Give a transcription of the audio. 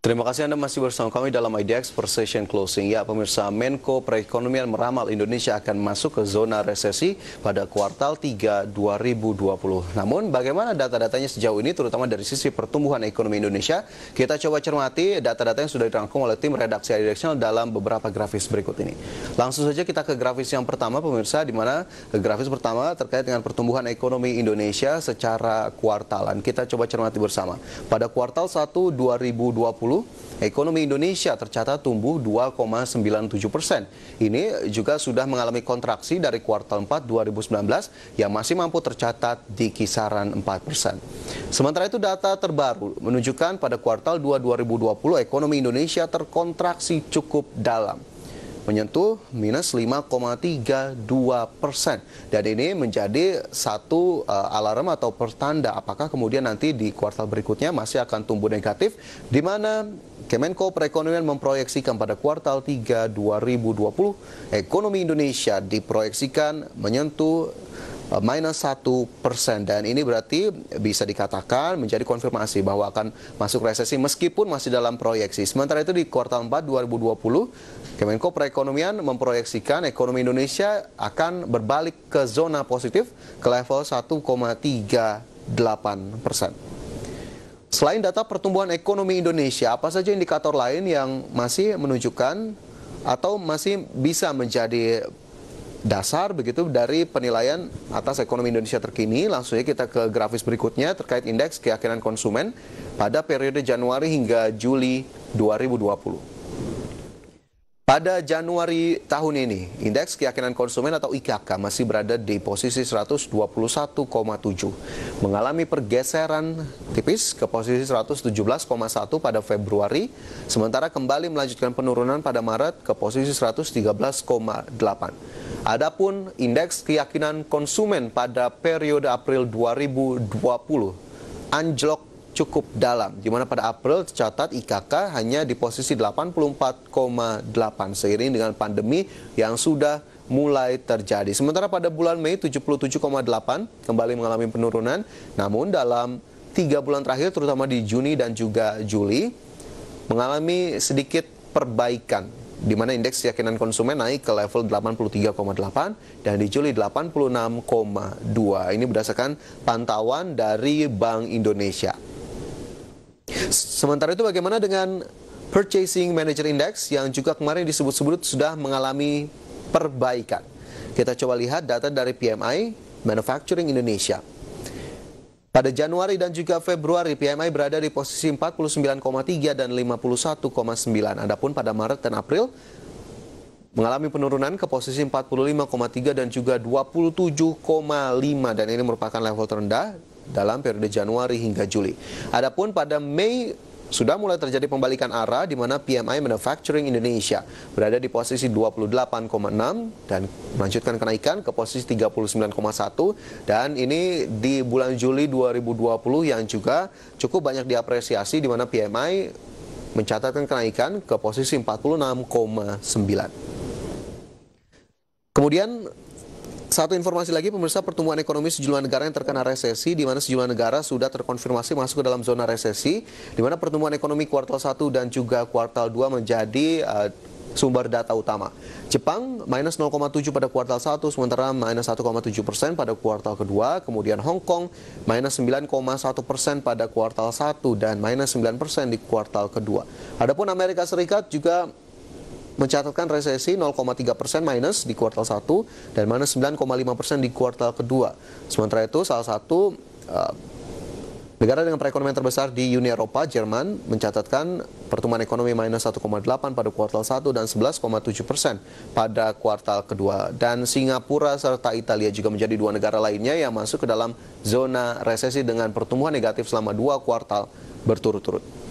Terima kasih Anda masih bersama kami dalam IDX per session closing. Ya, pemirsa Menko Perekonomian meramal Indonesia akan masuk ke zona resesi pada kuartal 3 2020. Namun, bagaimana data-datanya sejauh ini terutama dari sisi pertumbuhan ekonomi Indonesia? Kita coba cermati data-data yang sudah dirangkum oleh tim redaksi IDX dalam beberapa grafis berikut ini. Langsung saja kita ke grafis yang pertama pemirsa di mana grafis pertama terkait dengan pertumbuhan ekonomi Indonesia secara kuartalan. Kita coba cermati bersama. Pada kuartal 1 2020 ekonomi Indonesia tercatat tumbuh 2,97 persen. Ini juga sudah mengalami kontraksi dari kuartal 4 2019 yang masih mampu tercatat di kisaran 4 persen. Sementara itu data terbaru menunjukkan pada kuartal 2 2020 ekonomi Indonesia terkontraksi cukup dalam menyentuh minus 5,32 persen dan ini menjadi satu uh, alarm atau pertanda apakah kemudian nanti di kuartal berikutnya masih akan tumbuh negatif di mana Kemenko Perekonomian memproyeksikan pada kuartal 3 2020 ekonomi Indonesia diproyeksikan menyentuh Eh, minus satu persen dan ini berarti bisa dikatakan menjadi konfirmasi bahwa akan masuk resesi meskipun masih dalam proyeksi. Sementara itu di kuartal 4 2020 Kemenko Perekonomian memproyeksikan ekonomi Indonesia akan berbalik ke zona positif ke level 1,38 persen. Selain data pertumbuhan ekonomi Indonesia, apa saja indikator lain yang masih menunjukkan atau masih bisa menjadi dasar begitu dari penilaian atas ekonomi Indonesia terkini. Langsungnya kita ke grafis berikutnya terkait indeks keyakinan konsumen pada periode Januari hingga Juli 2020. Pada Januari tahun ini, indeks keyakinan konsumen atau IKK masih berada di posisi 121,7, mengalami pergeseran tipis ke posisi 117,1 pada Februari, sementara kembali melanjutkan penurunan pada Maret ke posisi 113,8. Adapun indeks keyakinan konsumen pada periode April 2020 anjlok cukup dalam, di mana pada April tercatat IKK hanya di posisi 84,8 seiring dengan pandemi yang sudah mulai terjadi. Sementara pada bulan Mei 77,8 kembali mengalami penurunan, namun dalam tiga bulan terakhir terutama di Juni dan juga Juli mengalami sedikit perbaikan di mana indeks keyakinan konsumen naik ke level 83,8 dan di Juli 86,2. Ini berdasarkan pantauan dari Bank Indonesia. Sementara itu bagaimana dengan Purchasing Manager Index yang juga kemarin disebut-sebut sudah mengalami perbaikan. Kita coba lihat data dari PMI Manufacturing Indonesia. Pada Januari dan juga Februari, PMI berada di posisi 49,3 dan 51,9. Adapun pada Maret dan April, mengalami penurunan ke posisi 45,3 dan juga 27,5 dan ini merupakan level terendah dalam periode Januari hingga Juli. Adapun pada Mei sudah mulai terjadi pembalikan arah di mana PMI Manufacturing Indonesia berada di posisi 28,6 dan melanjutkan kenaikan ke posisi 39,1 dan ini di bulan Juli 2020 yang juga cukup banyak diapresiasi di mana PMI mencatatkan kenaikan ke posisi 46,9. Kemudian satu informasi lagi, pemirsa pertumbuhan ekonomi sejumlah negara yang terkena resesi, di mana sejumlah negara sudah terkonfirmasi masuk ke dalam zona resesi, di mana pertumbuhan ekonomi kuartal 1 dan juga kuartal 2 menjadi uh, sumber data utama. Jepang minus 0,7 pada kuartal 1, sementara minus 1,7 persen pada kuartal kedua. Kemudian Hong Kong minus 9,1 persen pada kuartal 1 dan minus 9 persen di kuartal kedua. Adapun Amerika Serikat juga mencatatkan resesi 0,3 persen minus di kuartal 1 dan minus 9,5 persen di kuartal kedua. Sementara itu salah satu uh, Negara dengan perekonomian terbesar di Uni Eropa, Jerman, mencatatkan pertumbuhan ekonomi minus 1,8 pada kuartal 1 dan 11,7 persen pada kuartal kedua. Dan Singapura serta Italia juga menjadi dua negara lainnya yang masuk ke dalam zona resesi dengan pertumbuhan negatif selama dua kuartal berturut-turut.